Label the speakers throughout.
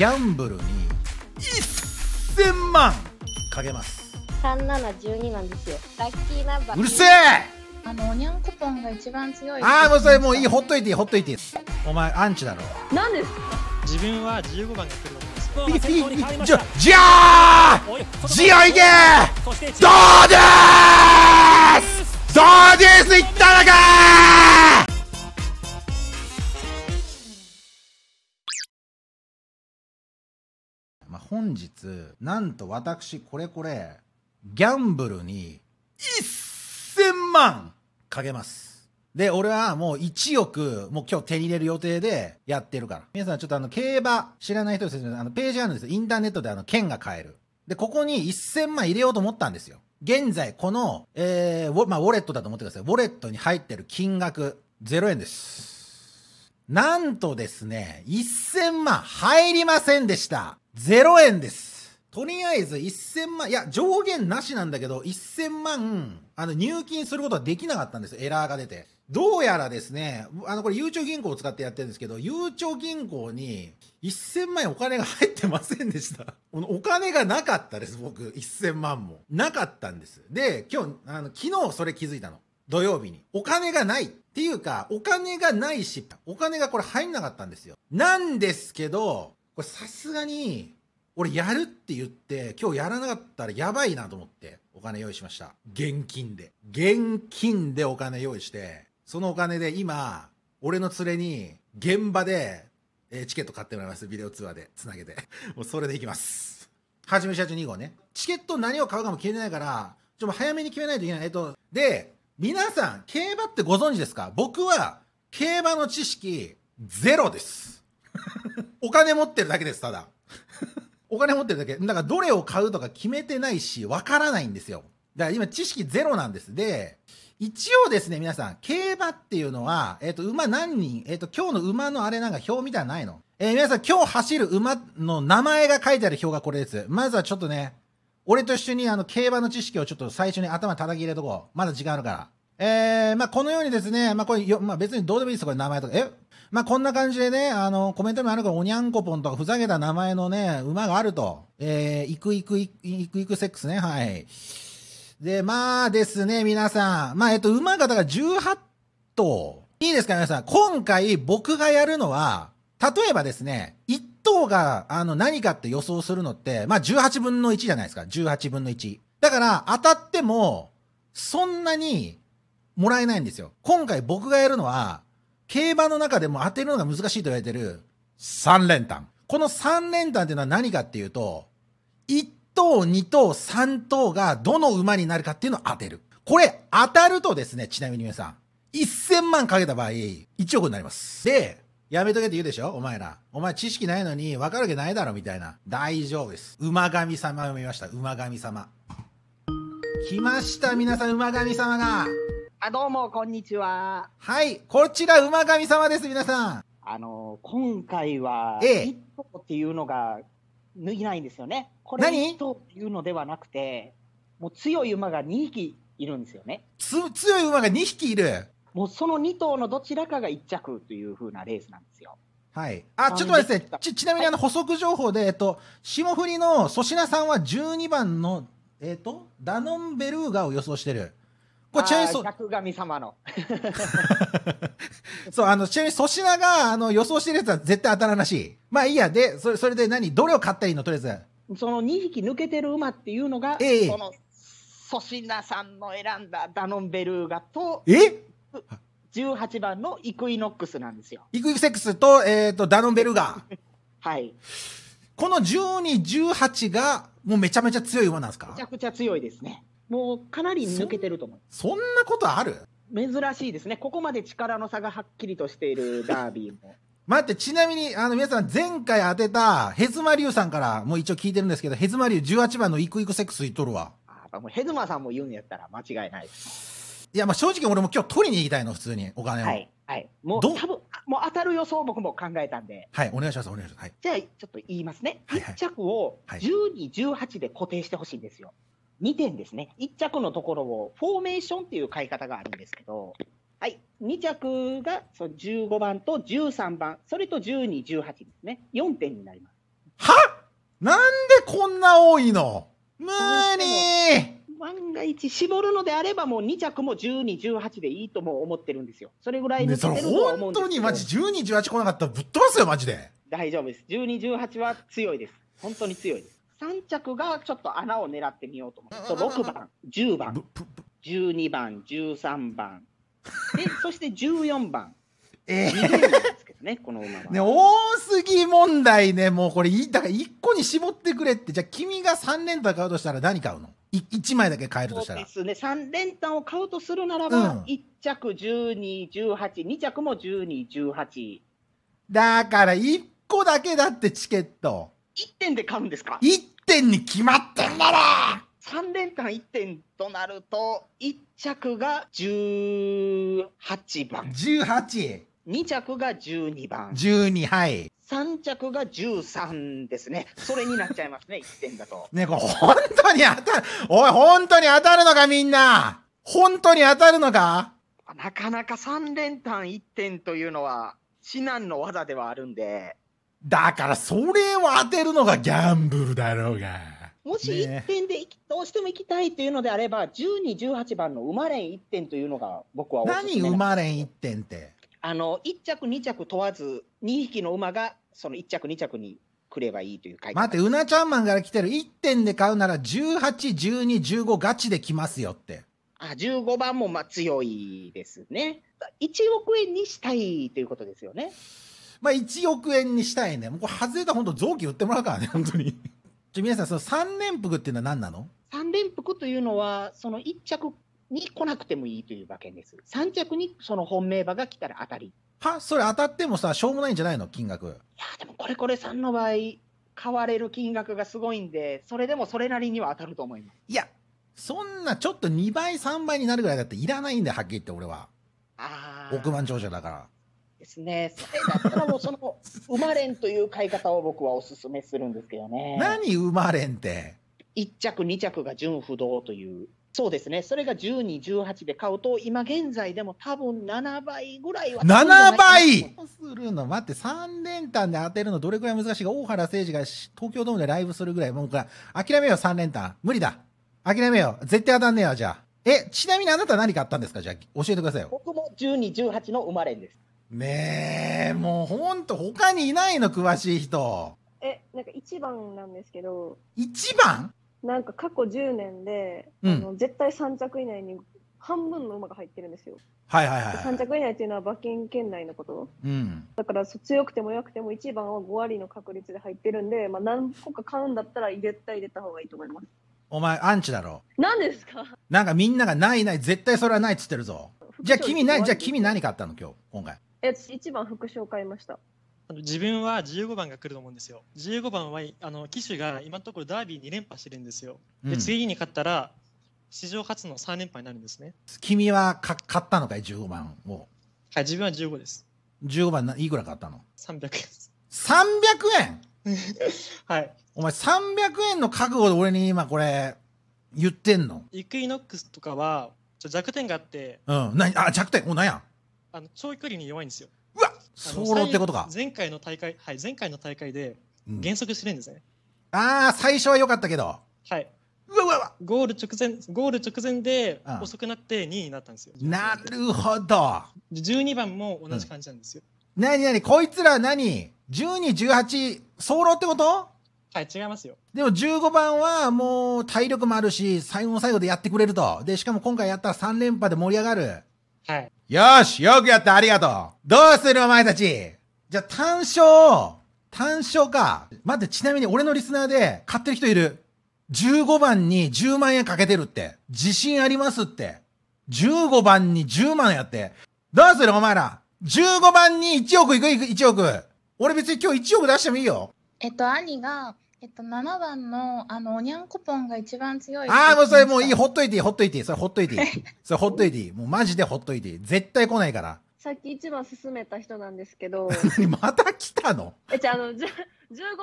Speaker 1: ギャンブルに
Speaker 2: 一千万
Speaker 1: かけます
Speaker 2: 三七十二なんですよラッキーナンバーうるせえあのおにゃんこぽんが一番強いああもうそれもういいほっ
Speaker 1: といていいほっといていいお前アンチだろ
Speaker 2: 何ですか。
Speaker 3: 自分は15番が来
Speaker 1: るのじゃじゃージオ行けどうですどうです行ったのか本日なんと私これこれギャンブルに1000万かけますで俺はもう1億もう今日手に入れる予定でやってるから皆さんちょっとあの競馬知らない人ですあのページあるんですよインターネットであの券が買えるでここに1000万入れようと思ったんですよ現在この、えーまあ、ウォレットだと思ってくださいウォレットに入ってる金額0円ですなんとですね、1000万入りませんでした。ゼロ円です。とりあえず1000万、いや、上限なしなんだけど、1000万、あの、入金することはできなかったんですエラーが出て。どうやらですね、あの、これ、ゆうちょ銀行を使ってやってるんですけど、ゆうちょ銀行に1000万円お金が入ってませんでした。お金がなかったです、僕。1000万も。なかったんです。で、今日、あの、昨日それ気づいたの。土曜日に。お金がない。っていうか、お金がないし、お金がこれ入んなかったんですよ。なんですけど、これさすがに俺やるって言って今日やらなかったらやばいなと思ってお金用意しました現金で現金でお金用意してそのお金で今俺の連れに現場でチケット買ってもらいますビデオ通話でつなげて もうそれでいきますはじめしゃち2号ねチケット何を買うかも決めてないからちょっと早めに決めないといけないえっとで皆さん競馬ってご存知ですか僕は競馬の知識ゼロです お金持ってるだけです、ただ。お金持ってるだけ。だから、どれを買うとか決めてないし、わからないんですよ。だから今、知識ゼロなんです。で、一応ですね、皆さん、競馬っていうのは、えっ、ー、と、馬何人、えっ、ー、と、今日の馬のあれなんか表みたいなのないのえー、皆さん、今日走る馬の名前が書いてある表がこれです。まずはちょっとね、俺と一緒にあの、競馬の知識をちょっと最初に頭叩き入れとこう。まだ時間あるから。えー、まあ、このようにですね、まあ、これよ、まあ、別にどうでもいいですこれ名前とか。え、まあ、こんな感じでね、あの、コメントにもあるけど、おにゃんこぽんとかふざけた名前のね、馬があると。えー、いくいくいく、いくいくセックスね、はい。で、まあですね、皆さん。まあ、えっと、馬がだから18頭。いいですか、皆さん。今回僕がやるのは、例えばですね、1頭が、あの、何かって予想するのって、まあ、18分の1じゃないですか。18分の1。だから、当たっても、そんなに、もらえないんですよ。今回僕がやるのは、競馬の中でも当てるのが難しいと言われてる3連単。この3連単っていうのは何かっていうと、1等、2等、3等がどの馬になるかっていうのを当てる。これ当たるとですね、ちなみに皆さん、1000万かけた場合、1億になります。で、やめとけって言うでしょお前ら。お前知識ないのに分かるわけないだろみたいな。大丈夫です。馬神様を見ました。馬神様。来ました、皆さん、馬神様が。あ、どうも、こんにちは。
Speaker 4: はい、こちら馬神様です、皆さん。あの、今回は、ええ、一頭っていうのが脱ぎないんですよね。これ一頭っていうのではなくて、もう強い馬が2匹いるんですよね。つ強い馬が2匹いるもうその2頭のどちらかが1着というふうなレースなんですよ。はい。あ、ちょっと待ってち、ちなみにあの補足情
Speaker 1: 報で、はい、えっと、霜降りの粗品さんは12番の、えっと、ダノンベルーガを予想してる。
Speaker 4: これちなみにそ神様の
Speaker 1: そうあのちなみに粗品があの予想してるやつは絶対当たらなしいまあいいやでそれそれで何どれを買ったらいいのとりあえ
Speaker 4: ずその2匹抜けてる馬っていうのが、えその粗品さんの選んだダノンベルーガとえ18番のイクイノックスなんですよイ
Speaker 1: クイセックスと,、えーと、とダノンベルーガ はいこの1218がもうめちゃめちゃ強い馬なんですか
Speaker 4: めちゃくちゃ強いですねもうかなり抜けてると思うそんなことある珍しいですねここまで力の差がはっきりとしている ダービーも待ってちなみにあの皆さん前回当てたヘ
Speaker 1: ズマリュウさんからもう一応聞いてるんですけどヘズマリュウ18番のイクイクセックスいっとるわ
Speaker 4: あもうヘズマさんも言うんやったら間違いない
Speaker 1: いやまあ正直俺も今日取りに行きたいの普通にお金をはい
Speaker 4: はいもう多分もう当たる予想僕も考えたんで
Speaker 1: はいお願いしますお願いします、はい、
Speaker 4: じゃあちょっと言いますね、はいはい、1着を1218で固定してほしいんですよ、はいはい2点ですね。1着のところをフォーメーションっていう買い方があるんですけど、はい。2着がそ15番と13番、それと12、18ですね。4点になります。はなんでこんな多いの無理万が一絞るのであればもう2着も12、18でいいとも思ってるんですよ。それぐらいの、ね、それ本当にマ
Speaker 1: ジ12、18来なかったらぶっ飛ばすよマジで。
Speaker 4: 大丈夫です。12、18は強いです。本当に強いです。3着がちょっと穴を狙ってみようと思って6番10番12番13番で そして14番ええー、ね、この馬は。
Speaker 1: ね、多すぎ問題ね、もうこれ、だから1個に絞ってくれって、じゃあ君が3連単買うとしたら何買うの一 ?1 枚だけ買えるとしたら。そ
Speaker 4: うですね、3連単を買うとするならば、うん、1着、12、18、2着も12、18。だから1個だけだってチケット。1点で買うんですか ?1 点に決まってんだろ3連単1点となると1着が18番 18?2 着が12番12はい3着が13ですねそれになっちゃいますね1 点だと
Speaker 1: ねこれ本当に当たるおい本当に当たるのかみんな本当に当たるのか
Speaker 4: なかなか3連単1点というのは至難の技ではあるんで
Speaker 1: だからそれを当てるのがギャンブルだろうが。
Speaker 4: もし1点で、ね、どうしても行きたいというのであれば、12、18番の馬連1点というのが僕はおすすめ何馬連1
Speaker 1: 点って。
Speaker 4: あの1着、2着問わず、2匹の馬がその1着、2着にくればいいという待って、う
Speaker 1: なちゃんマンから来てる、1点で買うなら18、12、15ガチでき
Speaker 4: ますよって。あ15番もまあ強いですね。1億円にしたいということですよね。まあ、1億円にしたいね。もうこれ外れたら本当臓器売って
Speaker 1: もらうからね、本当に。じゃ皆さん、その3連服っていうのは何なの
Speaker 4: ?3 連服というのは、その1着に来なくてもいいという馬券です。3着にその本命馬が来たら当たり。
Speaker 1: はそれ当たってもさ、しょうもないんじゃないの金額。いや、
Speaker 4: でもこれこれ3の場合、買われる金額がすごいんで、それでもそれなりには当たると思います。いや、そん
Speaker 1: なちょっと2倍、3倍になるぐらいだっていらないんだよ、はっきり言って俺は。ああ。億万長者だから。
Speaker 4: ですね。それだったらもうその、生まれんという買い方を僕はお勧めするんですけどね。何生まれんって。1着、2着が純不動という。そうですね。それが12、18で買うと、今現在でも多分7倍ぐらいは7倍す
Speaker 1: るの待って、3連単で当てるのどれくらい難しいか、大原誠司が東京ドームでライブするぐらい、もう諦めよう、3連単。無理だ。諦めよう。絶対当たんねえよ、じゃあ。え、ちなみにあなた何買ったんですかじゃあ、教えてくださいよ。
Speaker 4: 僕も12、18の生まれんです。
Speaker 1: ねえ、もうほんと他にいないの、詳しい人。
Speaker 2: え、なんか一番なんですけど。一番なんか過去10年で、うん、あの絶対3着以内に半分の馬が入ってるんですよ。
Speaker 1: はいはいはい、3
Speaker 2: 着以内っていうのは馬券圏内のこと、うん、だから強くても弱くても1番は5割の確率で入ってるんで、まあ、何個か買うんだったら絶対入れた方がいいと思います
Speaker 1: お前アンチだろ
Speaker 2: 何ですか
Speaker 1: なんかみんながないない絶対それはないっつってるぞじゃあ君ないじゃあ君何買ったの今日今回
Speaker 2: え、私1番副賞買いました。
Speaker 3: 自分は15番が来ると思うんですよ。15番はあの騎手が今のところダービー2連覇してるんですよ。で、うん次に勝ったら史上初の3連覇になるんですね。
Speaker 1: 君はか買ったのかい15番をはい、自分は15です。15番ないくら買ったの300円です。300円 はい。お前300円の覚悟で俺に今これ言ってんのイクイ
Speaker 3: ノックスとかは弱
Speaker 1: 点があって、うん何あ弱点おなんやあの長距離に
Speaker 3: 弱いんですよ。うわ走路ってことか。前回の大会、はい、前回の大会で減速してるんですね。
Speaker 1: うん、ああ、最初は良かったけど。はい。うわうわゴール直前、ゴール
Speaker 3: 直前で遅くなって2位になったんですよ。
Speaker 1: うん、なるほど。
Speaker 3: 12番も同じ感じなんですよ。
Speaker 1: なになに、こいつら何 ?12、18、走路ってこと
Speaker 3: はい、違いますよ。
Speaker 1: でも15番はもう体力もあるし、最後の最後でやってくれると。で、しかも今回やったら3連覇で盛り上がる。はい。よしよくやったありがとうどうするお前たちじゃあ単勝単勝か。待って、ちなみに俺のリスナーで買ってる人いる。15番に10万円かけてるって。自信ありますって。15番に10万やって。どうするお前ら。15番に1億いくいく、1億。俺別に今日1億出してもいいよ。
Speaker 2: えっと、兄が、えっと、7番の、あの、おにゃんこぽんが一番強い。ああ、もうそれもういい、ほっといていい、
Speaker 1: ほっといていい、それほっといていい。それほっといていい、もうマジでほっといていい。絶対来ないから。
Speaker 2: さっき一番勧めた人なんですけど。また来たのえ、じゃあ、あの、じ15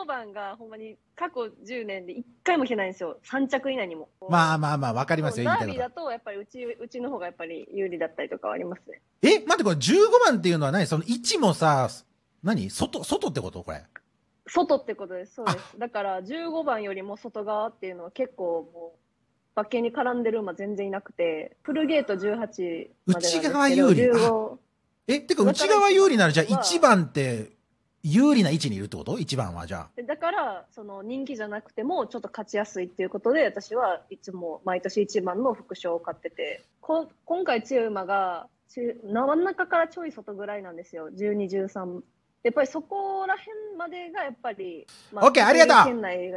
Speaker 2: 番がほんまに過去10年で1回も来てないんですよ。3着以内にも。ま
Speaker 1: あまあまあ、わかりますよ、ダービーだ
Speaker 2: と、やっぱりうち、うちの方がやっぱり有利だったりとかありますね。
Speaker 1: え、待って、これ15番っていうのは何その1もさ、何外、外ってことこれ。
Speaker 2: 外ってことです、そうです。だから15番よりも外側っていうのは結構もう、馬券に絡んでる馬全然いなくて、フルゲート18まで内側有利。え、てか内側有利ならじゃあ1
Speaker 1: 番って有利な位置にいるってこと ?1 番はじゃ
Speaker 2: あ。だから、その人気じゃなくてもちょっと勝ちやすいっていうことで、私はいつも毎年1番の副賞を買ってて、こ今回強い馬が、真ん中からちょい外ぐらいなんですよ。12、13やっぱりそこら辺までがやっぱり、まあ、OK ありがとうはい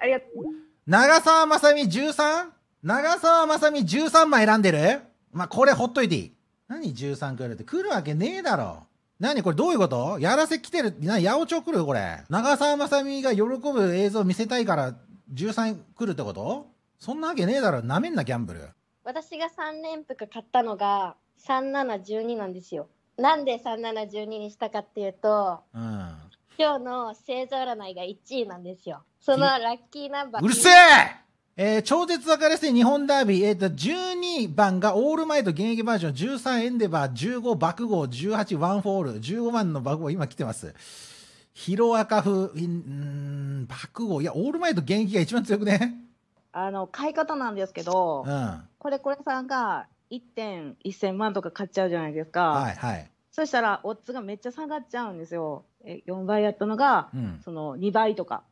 Speaker 2: ありがとう
Speaker 1: 長澤まさみ 13? 長澤まさみ13枚選んでるまあ、これほっといていい。何13くるって来るわけねえだろ。何これどういうことやらせ来てるな、八百長来るこれ。長澤まさみが喜ぶ映像見せたいから13来るってことそんなわけねえだろ。なめんな、ギャンブル。
Speaker 2: 私が3連服買ったのが3712なんですよ。なんで3712にしたかっていうと、うん、今日の星座占いが1位なんですよ。そのラッキーナンバー。うるせえ
Speaker 1: えー、超絶分かりやすい日本ダービー、えーと、12番がオールマイト現役バージョン、13エンデバー、15爆豪、18ワンフォール、15番の爆豪今来てます。ヒロアカ風、うん、爆豪、いや、オールマイト現役が一番強くね。
Speaker 2: あの、買い方なんですけど、うん、これ、これさんが、1点1000万とか買っちゃうじゃないですか。はいはい。そしたら、オッズがめっちゃ下がっちゃうんですよ。え4倍やったのが、うん、その2倍とか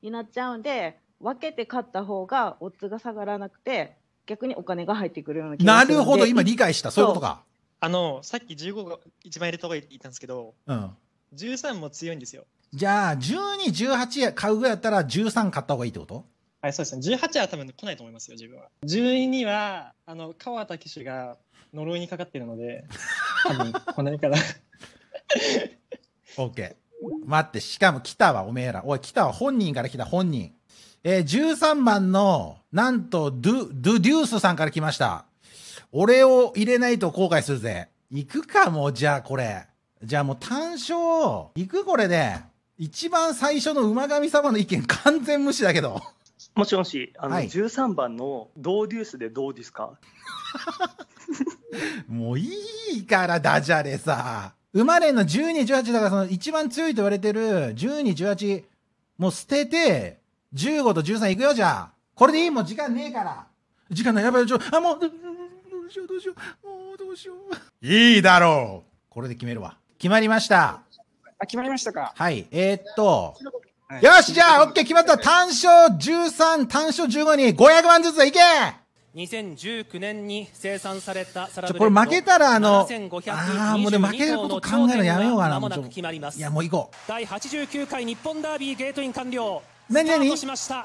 Speaker 2: になっちゃうんで、うん、分けて買った方がオッズが下がらなくて、逆にお金が入ってくるような気がするなるほど、今理
Speaker 1: 解した。そういうことか。
Speaker 3: あの、さっき15が一番入れた方がいいって言ったんですけど、うん、13も強いんですよ。
Speaker 1: じゃあ、12、18買うぐらいやったら13買った方がいいってことはい、そうですね。18は多分
Speaker 3: 来ないと思いますよ、自分は。
Speaker 1: 12
Speaker 3: は、あの、川田騎手が呪いにかかってるので、
Speaker 1: 多分来ないから。OK。待って、しかも来たわ、おめえら。おい、来たわ、本人から来た、本人。えー、13番の、なんと、ドゥ、ドゥデュースさんから来ました。俺を入れないと後悔するぜ。行くか、もう、じゃあ、これ。じゃあもう単勝、行くこれで。一番最初の馬神
Speaker 5: 様の意見完全無視だけど。もしもし、あの、十三13番のドーデュースでどうですか
Speaker 1: もういいからダジャレさ。生まれの12、18だからその一番強いと言われてる12、18、もう捨てて、15と13いくよじゃあ。これでいいもう時間ねえから。時間ない。やばいよ。あ、もう、どう
Speaker 4: しようどうしよう。もうどうしよう。
Speaker 1: いいだろう。これで決めるわ。決まりました。
Speaker 4: あ、決まりましたか。
Speaker 1: はい。えー、っと。はい、よし、じゃあ、オッケー決まった。単勝13、単勝15に500万ずついけ
Speaker 5: 2019年に生産されたサラブレッドこれ負けたらあのああもうでも負けること考えるのやめようかなもういやもう行こう第89回日本ダービーゲートイン完了何何しました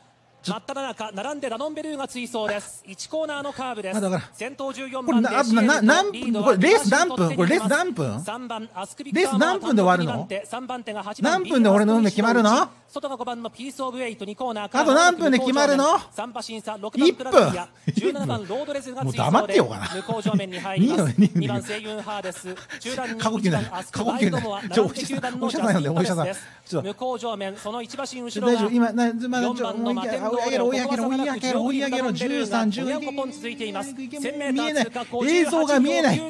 Speaker 5: 真っ只中並んでダノンベルーが追走です1コーナーのカーブです先頭14番これレース何分これレース何分3番アスクビレース何分で終わるの3番手が何分で俺の運で決まるの外が5番のピースオブエイト2コーナーあと何分で決まるの3馬審査6番プラ17番ロードレが追走で向こう正面に入ります2番セイユンハーです中段に1番アスクバイドモア並んで9番のジャスティンパレスです向こう面その1馬身後ろが4番のマテン追い上げろ追い上げろ追い上げろ追い上げろ1315本続いています見えない映像が見えない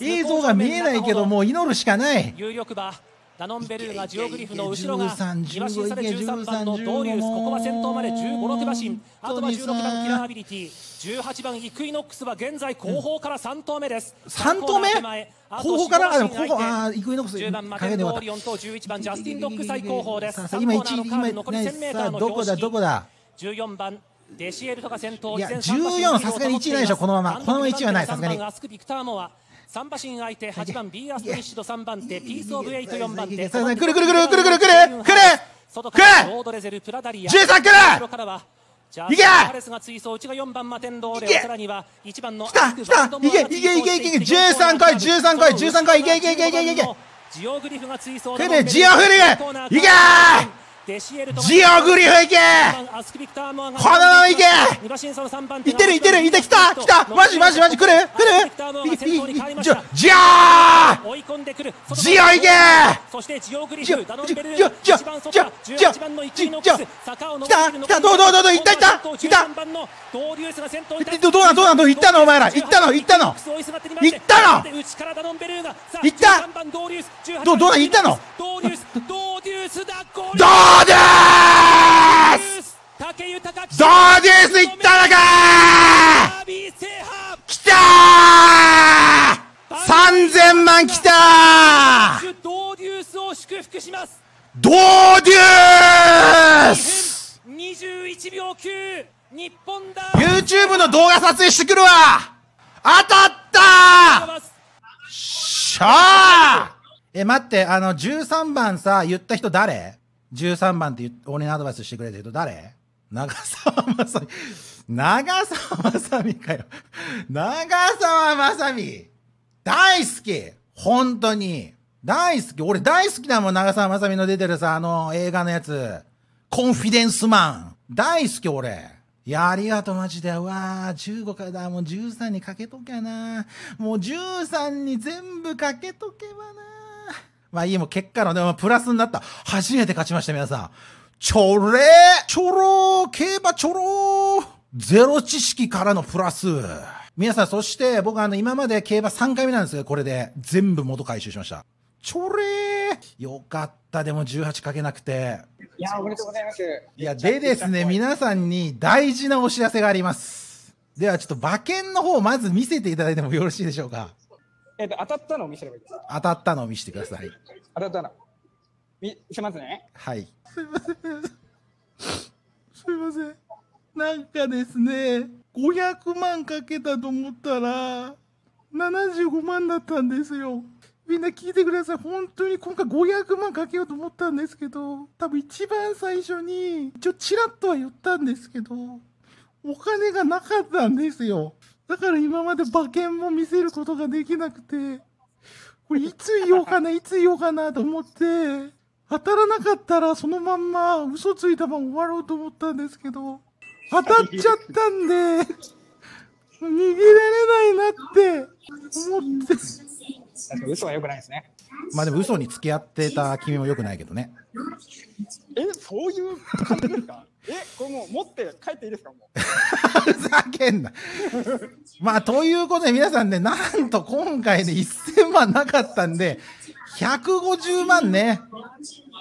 Speaker 5: 映像が見えないけども
Speaker 1: う祈るしかない有
Speaker 5: 力馬ダノンベルーガジオグリフの後ろがで13番のドーリスここは先頭まで15の手馬身あとは16番キラーアビリティ18番イクイノックスは現在後方から3投目です3投目後方からあでも後方あイクイノックス10番マケンドーリオンと11番ジャスティン・ドック最後方です今1位今残り 1000m のどこだどこだ14番デシエルトが先頭いや14さすがに1位ないでしょこのままこのまま1位はないさすがにアスクビクターモア3馬身相手8番ビーアストッシュと3番手ピースオブエイト4番手くるくるくるくるくるくるくる外からロードレゼルプラダリアくるいけレスが追走内が4番マテンドーレさらには1番のいけいけいけいけいけ13回13回13回いけいけいけいけいけジけグけフけ追けでけオけリけいけージオグリフ行けこのまま行けいってるいってるいてきたきたマジマジマジ来る来るジオジオ行けジオジオジオジオジオジオ来た来たどうどうどうどう行った行った行ったどうなんどうなんどう行ったのお前ら行ったの行ったの行ったの行ったどう
Speaker 2: どうなん行ったのドーデうでドデュー
Speaker 1: スいったのか来たー !3000 万来たードデュースを祝福しますドデュース !21 秒
Speaker 5: 9日本だ
Speaker 1: !YouTube の動画撮影してくるわ当たったしゃーえ、待って、あの、13番さ、言った人誰13番って俺にアドバイスしてくれてる人誰長澤まさみ。長澤まさみかよ。長澤まさみ大好き本当に大好き俺大好きだもん、長澤まさみの出てるさ、あの映画のやつ。コンフィデンスマン大好き俺いや、ありがとう、マジで。うわあ、15からだ。もう13にかけとけゃな。もう13に全部かけとけばな。まあいいも結果の、でもプラスになった。初めて勝ちました、皆さん。ちょれーちょろー競馬ちょろーゼロ知識からのプラス。皆さん、そして僕あの今まで競馬3回目なんですよ、これで。全部元回収しました。ちょれーよかった、でも18かけなくて。
Speaker 2: いや、おめでとうございます。
Speaker 1: いや、でですね、皆さんに大事なお知らせがあります。ではちょっと馬券の方をまず見せていただいてもよろしいでしょうか。
Speaker 3: えー、と、当たったのを見せればいいです。
Speaker 1: 当たったのを見せてください。
Speaker 3: 当たったの。見せますね。
Speaker 1: はい。すいません。すいません。なんかですね、500万かけたと思ったら、75万だったんですよ。みんな聞いてください。本当に今回500万かけようと思ったんですけど、多分一番最初に、一応ちらっとは言ったんですけど、お金がなかったんですよ。だから今まで馬券も見せることができなくて、これいつ言おうかな、いつ言おうかなと思って、当たらなかったらそのまんま嘘ついたまま終わろうと思ったんですけど、当たっちゃったんで、逃げられ
Speaker 4: ないなって思って。
Speaker 5: 嘘は良くないですね。
Speaker 1: まあでも嘘に付き合ってた君も良くないけどね。
Speaker 4: え、そういう感じですかえ、これもう持って帰っていいですかもう。
Speaker 1: ふざけんな。まあ、ということで皆さんね、なんと今回で、1000万なかったんで、150万ね。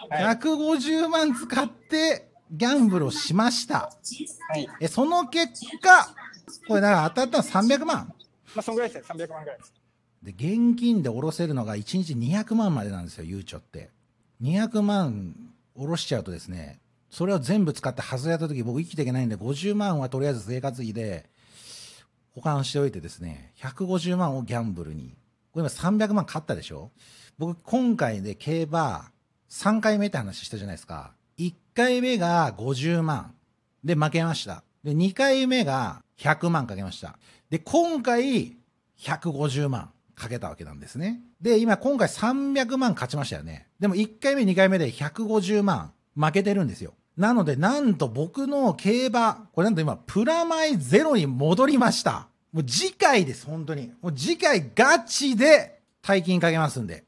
Speaker 1: 150万使って、ギャンブルをしました。はい、えその結果、これだから当たったの300万。まあ、そんぐらいですよ300万ぐらいです。で、現金で下ろせるのが1日200万までなんですよ、ゆうちょって。200万下ろしちゃうとですね、それを全部使って外れた時僕生きていけないんで、50万はとりあえず生活費で保管しておいてですね、150万をギャンブルに。これ今300万買ったでしょ僕今回で競馬3回目って話したじゃないですか。1回目が50万で負けました。で、2回目が100万かけました。で、今回150万かけたわけなんですね。で、今今回300万勝ちましたよね。でも1回目2回目で150万負けてるんですよ。なので、なんと僕の競馬、これなんと今、プラマイゼロに戻りました。もう次回です、本当に。もう次回ガチで大金かけますんで。